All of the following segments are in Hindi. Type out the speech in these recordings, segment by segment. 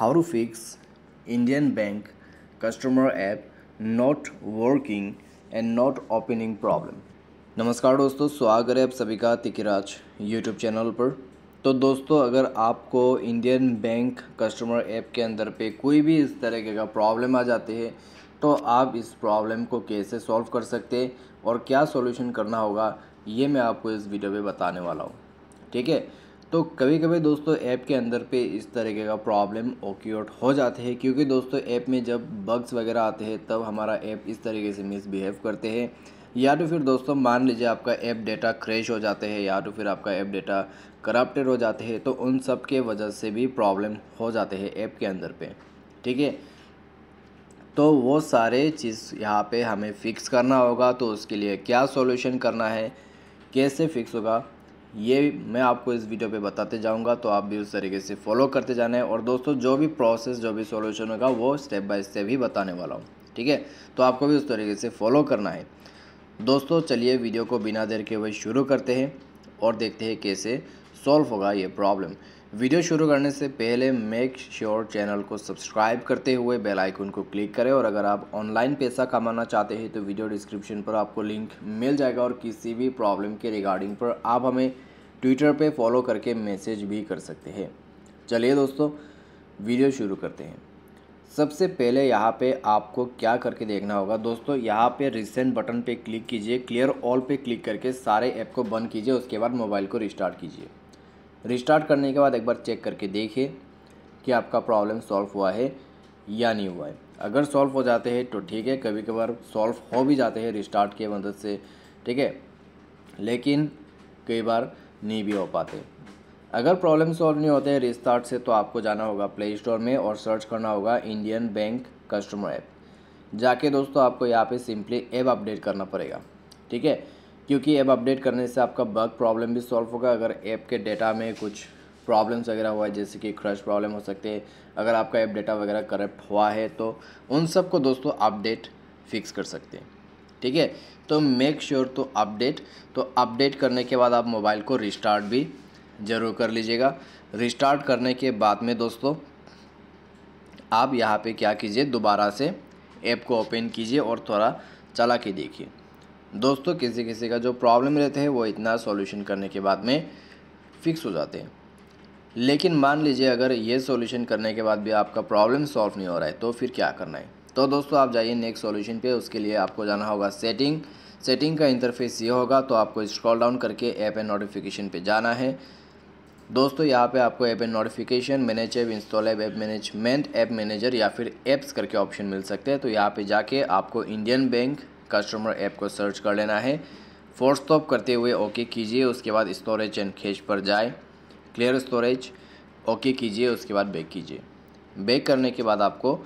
how to fix Indian bank customer app not working and not opening problem नमस्कार दोस्तों स्वागत है आप सभी का तिकिराज यूट्यूब चैनल पर तो दोस्तों अगर आपको इंडियन बैंक कस्टमर ऐप के अंदर पे कोई भी इस तरीके का प्रॉब्लम आ जाते हैं तो आप इस प्रॉब्लम को कैसे सॉल्व कर सकते और क्या सॉल्यूशन करना होगा ये मैं आपको इस वीडियो में बताने वाला हूँ ठीक है तो कभी कभी दोस्तों ऐप के अंदर पे इस तरीके का प्रॉब्लम ओक्यूट हो जाते हैं क्योंकि दोस्तों ऐप में जब बग्स वगैरह आते हैं तब हमारा ऐप इस तरीके से मिसबिहेव करते हैं या तो फिर दोस्तों मान लीजिए आपका ऐप डेटा क्रैश हो जाते हैं या तो फिर आपका ऐप डेटा करप्टेड हो जाते हैं तो उन सब के वजह से भी प्रॉब्लम हो जाते हैं ऐप के अंदर पे ठीक है तो वो सारे चीज़ यहाँ पे हमें फ़िक्स करना होगा तो उसके लिए क्या सॉल्यूशन करना है कैसे फ़िक्स होगा ये मैं आपको इस वीडियो पे बताते जाऊंगा तो आप भी उस तरीके से फॉलो करते जाना है और दोस्तों जो भी प्रोसेस जो भी सॉल्यूशन होगा वो स्टेप बाय स्टेप ही बताने वाला हूँ ठीक है तो आपको भी उस तरीके से फॉलो करना है दोस्तों चलिए वीडियो को बिना देर के हुए शुरू करते हैं और देखते हैं कैसे सॉल्व होगा ये प्रॉब्लम वीडियो शुरू करने से पहले मेक श्योर चैनल को सब्सक्राइब करते हुए बेल आइकन को क्लिक करें और अगर आप ऑनलाइन पैसा कमाना चाहते हैं तो वीडियो डिस्क्रिप्शन पर आपको लिंक मिल जाएगा और किसी भी प्रॉब्लम के रिगार्डिंग पर आप हमें ट्विटर पे फॉलो करके मैसेज भी कर सकते हैं चलिए दोस्तों वीडियो शुरू करते हैं सबसे पहले यहाँ पे आपको क्या करके देखना होगा दोस्तों यहाँ पे रिसेंट बटन पे क्लिक कीजिए क्लियर ऑल पे क्लिक करके सारे ऐप को बंद कीजिए उसके बाद मोबाइल को रिस्टार्ट कीजिए रिस्टार्ट करने के बाद एक बार चेक करके देखिए कि आपका प्रॉब्लम सॉल्व हुआ है या नहीं हुआ है अगर सॉल्व हो जाते हैं तो ठीक है कभी कभार सॉल्व हो भी जाते हैं रिस्टार्ट की मदद से ठीक है लेकिन कई बार नहीं भी हो पाते अगर प्रॉब्लम सॉल्व नहीं होते रिस्टार्ट से तो आपको जाना होगा प्ले स्टोर में और सर्च करना होगा इंडियन बैंक कस्टमर ऐप जाके दोस्तों आपको यहाँ पे सिंपली ऐप अपडेट करना पड़ेगा ठीक है क्योंकि ऐप अपडेट करने से आपका बग प्रॉब्लम भी सॉल्व होगा अगर ऐप के डेटा में कुछ प्रॉब्लम्स वगैरह हुआ है जैसे कि क्रश प्रॉब्लम हो सकते हैं अगर आपका ऐप डेटा वगैरह करप्ट हुआ है तो उन सबको दोस्तों अपडेट फिक्स कर सकते हैं ठीक है तो मेक श्योर sure तो अपडेट तो अपडेट करने के बाद आप मोबाइल को रिस्टार्ट भी ज़रूर कर लीजिएगा रिस्टार्ट करने के बाद में दोस्तों आप यहाँ पे क्या कीजिए दोबारा से ऐप को ओपन कीजिए और थोड़ा चला के देखिए दोस्तों किसी किसी का जो प्रॉब्लम रहते हैं वो इतना सॉल्यूशन करने के बाद में फिक्स हो जाते हैं लेकिन मान लीजिए अगर ये सॉल्यूशन करने के बाद भी आपका प्रॉब्लम सॉल्व नहीं हो रहा है तो फिर क्या करना है तो दोस्तों आप जाइए नेक्स्ट सॉल्यूशन पे उसके लिए आपको जाना होगा सेटिंग सेटिंग का इंटरफेस ये होगा तो आपको स्क्रॉल डाउन करके ऐप एंड नोटिफिकेशन पे जाना है दोस्तों यहाँ पे आपको app and notification manage app install app app management app manager या फिर ऐप्स करके ऑप्शन मिल सकते हैं तो यहाँ पर जाके आपको इंडियन बैंक कस्टमर ऐप को सर्च कर लेना है फोर्स स्टॉप करते हुए ओके कीजिए उसके बाद स्टोरेज एंड खेज पर जाए क्लियर स्टोरेज ओके कीजिए उसके बाद बैक कीजिए बैक करने के बाद आपको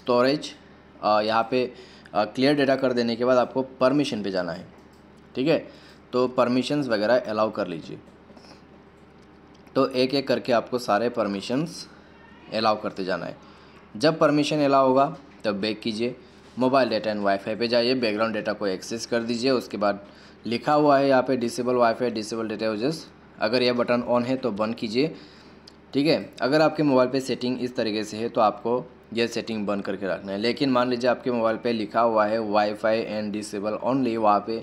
स्टोरेज यहाँ पे क्लियर डेटा कर देने के बाद आपको परमिशन पे जाना है ठीक है तो परमिशंस वगैरह अलाउ कर लीजिए तो एक एक करके आपको सारे परमिशंस अलाउ करते जाना है जब परमिशन अलाउ होगा तब बैक कीजिए मोबाइल डाटा एंड वाईफाई पे जाइए बैकग्राउंड डाटा को एक्सेस कर दीजिए उसके बाद लिखा हुआ है यहाँ पे disable WiFi disable data usage अगर यह बटन ऑन है तो बंद कीजिए ठीक है अगर आपके मोबाइल पे सेटिंग इस तरीके से है तो आपको यह सेटिंग बंद करके रखना है लेकिन मान लीजिए आपके मोबाइल पे लिखा हुआ है वाईफाई एंड डिसेबल ओनली वहाँ पे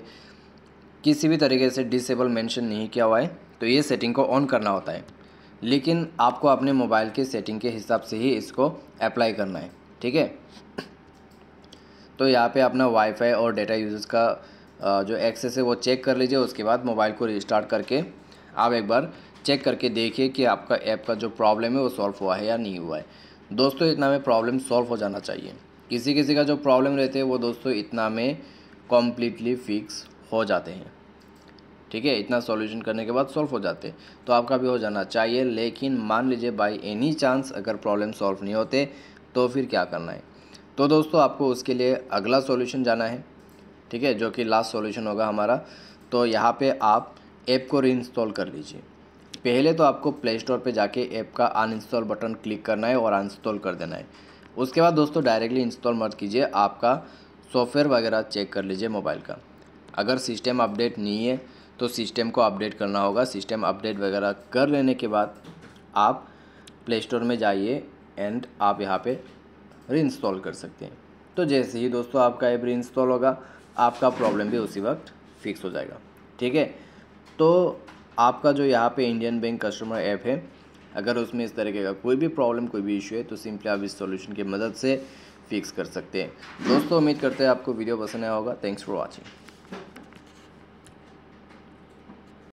किसी भी तरीके से डिसेबल मेंशन नहीं किया हुआ है तो ये सेटिंग को ऑन करना होता है लेकिन आपको अपने मोबाइल के सेटिंग के हिसाब से ही इसको अप्लाई करना है ठीक है तो यहाँ पर अपना वाईफाई और डेटा यूज का जो एक्सेस है वो चेक कर लीजिए उसके बाद मोबाइल को रिस्टार्ट करके आप एक बार चेक करके देखिए कि आपका ऐप का जो प्रॉब्लम है वो सॉल्व हुआ है या नहीं हुआ है दोस्तों इतना में प्रॉब्लम सॉल्व हो जाना चाहिए किसी किसी का जो प्रॉब्लम रहते हैं वो दोस्तों इतना में कम्प्लीटली फिक्स हो जाते हैं ठीक है इतना सॉल्यूशन करने के बाद सॉल्व हो जाते हैं तो आपका भी हो जाना चाहिए लेकिन मान लीजिए बाई एनी चांस अगर प्रॉब्लम सॉल्व नहीं होते तो फिर क्या करना है तो दोस्तों आपको उसके लिए अगला सॉल्यूशन जाना है ठीक है जो कि लास्ट सॉल्यूशन होगा हमारा तो यहाँ पे आप ऐप को रीइंस्टॉल कर लीजिए पहले तो आपको प्ले स्टोर पर जाके ऐप का अनइंस्टॉल बटन क्लिक करना है और अनइंस्टॉल कर देना है उसके बाद दोस्तों डायरेक्टली इंस्टॉल मत कीजिए आपका सॉफ्टवेयर वगैरह चेक कर लीजिए मोबाइल का अगर सिस्टम अपडेट नहीं है तो सिस्टम को अपडेट करना होगा सिस्टम अपडेट वगैरह कर लेने के बाद आप प्ले स्टोर में जाइए एंड आप यहाँ पे री इंस्टॉल कर सकते हैं तो जैसे ही दोस्तों आपका ऐप री इंस्टॉल होगा आपका प्रॉब्लम भी उसी वक्त फिक्स हो जाएगा ठीक है तो आपका जो यहाँ पे इंडियन बैंक कस्टमर ऐप है अगर उसमें इस तरीके का कोई भी प्रॉब्लम कोई भी इशू है तो सिंपली आप इस सॉल्यूशन की मदद से फिक्स कर सकते हैं दोस्तों उम्मीद करते हैं आपको वीडियो पसंद आया होगा थैंक्स फॉर वॉचिंग